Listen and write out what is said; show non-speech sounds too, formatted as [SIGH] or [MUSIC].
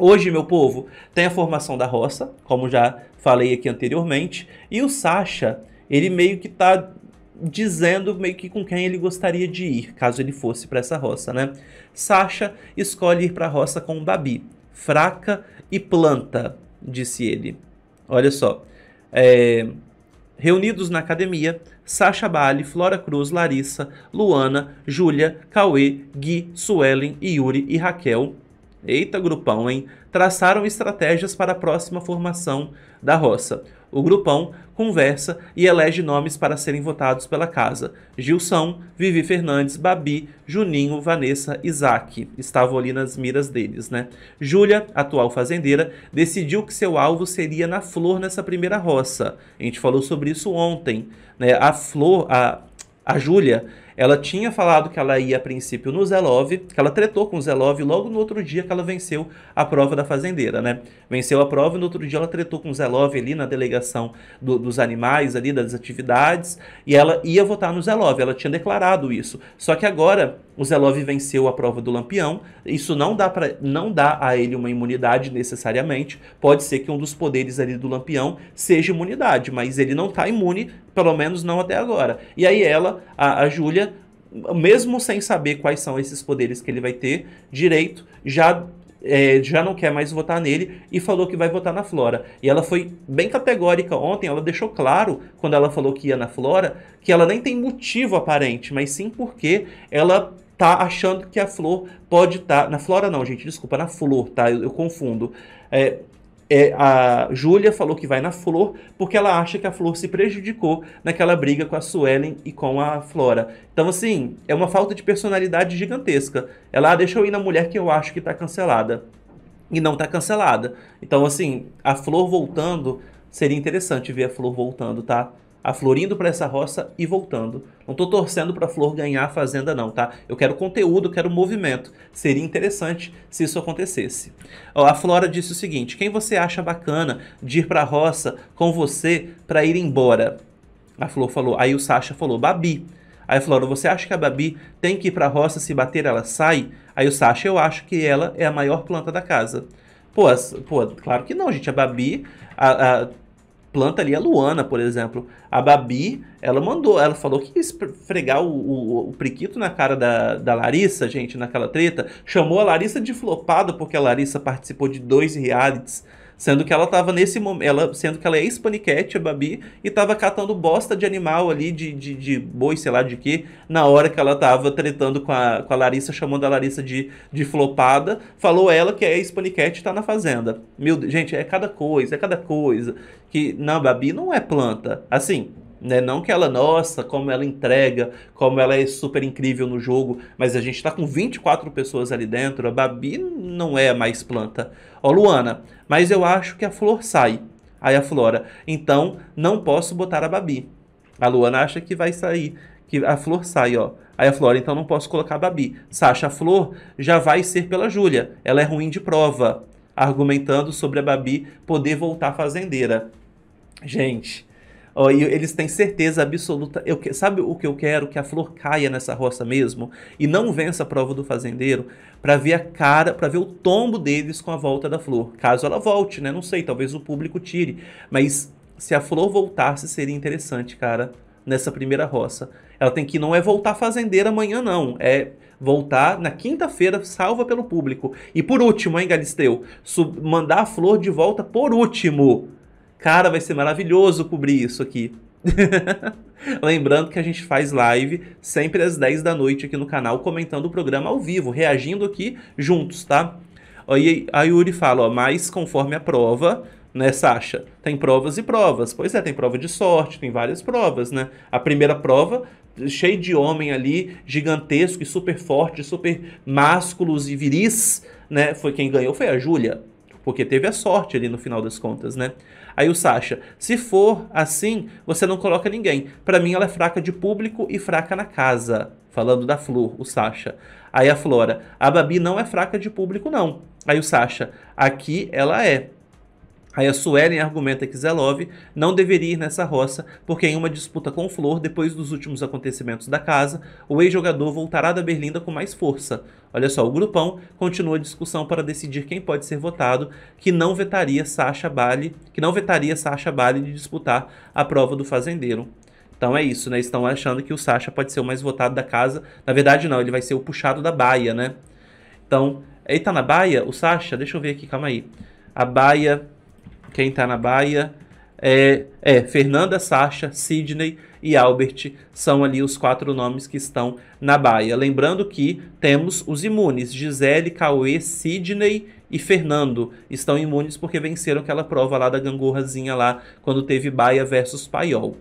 Hoje, meu povo, tem a formação da roça, como já falei aqui anteriormente, e o Sasha, ele meio que está dizendo meio que com quem ele gostaria de ir, caso ele fosse para essa roça, né? Sasha escolhe ir para a roça com o Babi, fraca e planta, disse ele. Olha só, é... Reunidos na academia, Sasha Bali, Flora Cruz, Larissa, Luana, Júlia, Cauê, Gui, Suelen, Yuri e Raquel Eita grupão, hein? Traçaram estratégias para a próxima formação da roça. O grupão conversa e elege nomes para serem votados pela casa. Gilson, Vivi Fernandes, Babi, Juninho, Vanessa, Isaac. Estavam ali nas miras deles, né? Júlia, atual fazendeira, decidiu que seu alvo seria na flor nessa primeira roça. A gente falou sobre isso ontem, né? A flor, a, a Júlia, ela tinha falado que ela ia a princípio no Zelov, que ela tretou com o Zelov logo no outro dia que ela venceu a prova da fazendeira, né? Venceu a prova e no outro dia ela tretou com o Zelov ali na delegação do, dos animais, ali das atividades, e ela ia votar no Zelov, ela tinha declarado isso. Só que agora o Zelov venceu a prova do Lampião. Isso não dá, pra, não dá a ele uma imunidade necessariamente. Pode ser que um dos poderes ali do Lampião seja imunidade, mas ele não está imune, pelo menos não até agora. E aí ela, a, a Júlia, mesmo sem saber quais são esses poderes que ele vai ter direito, já é, já não quer mais votar nele e falou que vai votar na Flora. E ela foi bem categórica ontem, ela deixou claro, quando ela falou que ia na Flora, que ela nem tem motivo aparente, mas sim porque ela tá achando que a flor pode estar. Tá, na flora, não, gente, desculpa, na flor, tá? Eu, eu confundo. É, é, a Júlia falou que vai na flor porque ela acha que a flor se prejudicou naquela briga com a Suelen e com a Flora. Então, assim, é uma falta de personalidade gigantesca. Ela ah, deixa eu ir na mulher que eu acho que tá cancelada. E não tá cancelada. Então, assim, a flor voltando. Seria interessante ver a flor voltando, tá? a flor indo para essa roça e voltando. Não estou torcendo para a flor ganhar a fazenda não, tá? Eu quero conteúdo, quero movimento. Seria interessante se isso acontecesse. Ó, a Flora disse o seguinte, quem você acha bacana de ir para a roça com você para ir embora? A Flor falou, aí o Sasha falou, Babi. Aí a Flora, você acha que a Babi tem que ir para a roça, se bater ela sai? Aí o Sasha, eu acho que ela é a maior planta da casa. Pô, pô claro que não, gente. A Babi a, a, planta ali a Luana, por exemplo. A Babi, ela mandou, ela falou que ia esfregar o, o, o priquito na cara da, da Larissa, gente, naquela treta. Chamou a Larissa de flopada porque a Larissa participou de dois realities Sendo que ela tava nesse momento. Ela, sendo que ela é espaniquete a Babi, e tava catando bosta de animal ali, de, de, de boi, sei lá de que, na hora que ela tava tretando com a, com a Larissa, chamando a Larissa de, de flopada. Falou ela que é espaniquete e tá na fazenda. Meu, gente, é cada coisa, é cada coisa. Que, não, Babi não é planta. Assim, né? Não que ela, nossa, como ela entrega, como ela é super incrível no jogo, mas a gente está com 24 pessoas ali dentro, a Babi não é mais planta. Ó, Luana, mas eu acho que a flor sai. Aí a Flora, então não posso botar a Babi. A Luana acha que vai sair, que a flor sai, ó. Aí a Flora, então não posso colocar a Babi. Sasha, a flor já vai ser pela Júlia, ela é ruim de prova. Argumentando sobre a Babi poder voltar fazendeira. Gente, e eles têm certeza absoluta. Eu, sabe o que eu quero? Que a flor caia nessa roça mesmo e não vença a prova do fazendeiro para ver a cara, para ver o tombo deles com a volta da flor. Caso ela volte, né? Não sei, talvez o público tire. Mas se a flor voltasse, seria interessante, cara, nessa primeira roça. Ela tem que não é voltar fazendeira amanhã, não. É voltar na quinta-feira, salva pelo público. E por último, hein, Galisteu? mandar a flor de volta por último Cara, vai ser maravilhoso cobrir isso aqui. [LAUGHS] Lembrando que a gente faz live sempre às 10 da noite aqui no canal, comentando o programa ao vivo, reagindo aqui juntos, tá? Aí a Yuri fala, ó, mas conforme a prova, né, Sasha? Tem provas e provas. Pois é, tem prova de sorte, tem várias provas, né? A primeira prova, cheio de homem ali, gigantesco e super forte, super másculos e viris, né? Foi quem ganhou, foi a Júlia porque teve a sorte ali no final das contas, né? Aí o Sasha, se for assim, você não coloca ninguém. Para mim ela é fraca de público e fraca na casa. Falando da Flor, o Sasha. Aí a Flora, a Babi não é fraca de público não. Aí o Sasha, aqui ela é. Aí a Suelen argumenta que Zelov não deveria ir nessa roça, porque em uma disputa com Flor, depois dos últimos acontecimentos da casa, o ex-jogador voltará da Berlinda com mais força. Olha só, o grupão continua a discussão para decidir quem pode ser votado, que não vetaria Sasha Bali, que não vetaria Sasha Bali de disputar a prova do fazendeiro. Então é isso, né? Estão achando que o Sasha pode ser o mais votado da casa. Na verdade não, ele vai ser o puxado da Baia, né? Então, ele tá na Baia, o Sasha, deixa eu ver aqui, calma aí. A Baia quem está na Bahia é, é Fernanda, Sasha, Sidney e Albert são ali os quatro nomes que estão na Bahia. Lembrando que temos os imunes, Gisele, Cauê, Sidney e Fernando estão imunes porque venceram aquela prova lá da gangorrazinha lá quando teve Baia versus Paiol.